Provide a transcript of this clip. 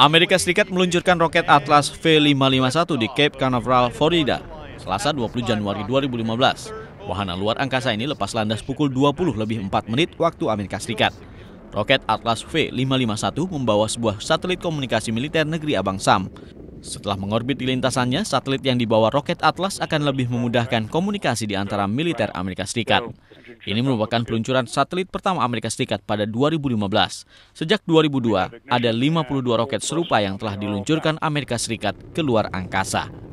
Amerika Serikat meluncurkan roket Atlas V551 di Cape Canaveral, Florida, Selasa 20 Januari 2015. Wahana luar angkasa ini lepas landas pukul 20 lebih 4 menit waktu Amerika Serikat. Roket Atlas V551 membawa sebuah satelit komunikasi militer negeri Abang Sam. Setelah mengorbit di lintasannya, satelit yang dibawa roket Atlas akan lebih memudahkan komunikasi di antara militer Amerika Serikat. Ini merupakan peluncuran satelit pertama Amerika Serikat pada 2015. Sejak 2002, ada 52 roket serupa yang telah diluncurkan Amerika Serikat ke luar angkasa.